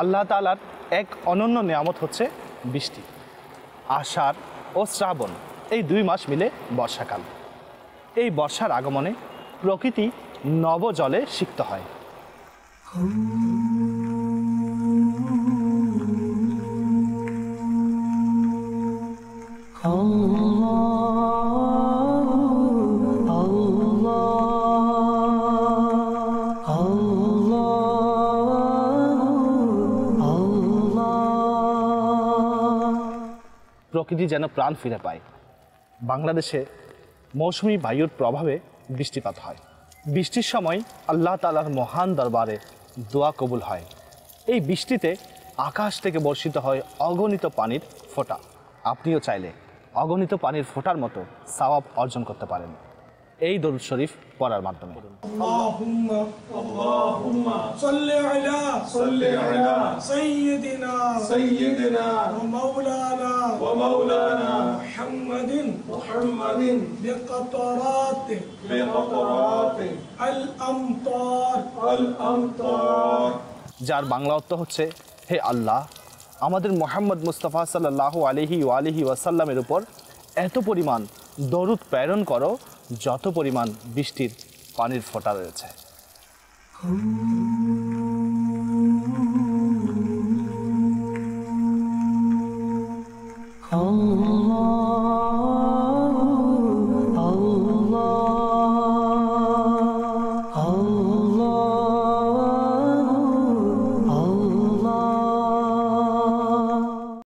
আল্লাহ তালার এক অনন্য নিয়ামত হচ্ছে বৃষ্টি আষাঢ় ও শ্রাবণ এই দুই মাস মিলে বর্ষাকাল এই বর্ষার আগমনে প্রকৃতি নবজলে সিক্ত হয় Oh প্রকৃতি যেন প্রাণ ফিরে পায় বাংলাদেশে মৌসুমি বায়ুর প্রভাবে বৃষ্টিপাত হয় বৃষ্টির সময় আল্লাহ তালার মহান দরবারে দোয়া কবুল হয় এই বৃষ্টিতে আকাশ থেকে বর্ষিত হয় অগণিত পানির ফোঁটা আপনিও চাইলে অগণিত পানির ফোঁটার মতো সাওয়াব অর্জন করতে পারেন এই দরুদ শরীফ পড়ার মাধ্যমে যার বাংলা অর্থ হচ্ছে হে আল্লাহ আমাদের মোহাম্মদ মুস্তফা সাল্লাহ আলহি আলহি ওয়াসাল্লামের উপর এত পরিমাণ দরুদ প্রেরণ করো যত পরিমাণ বৃষ্টির পানির ফোঁটা রয়েছে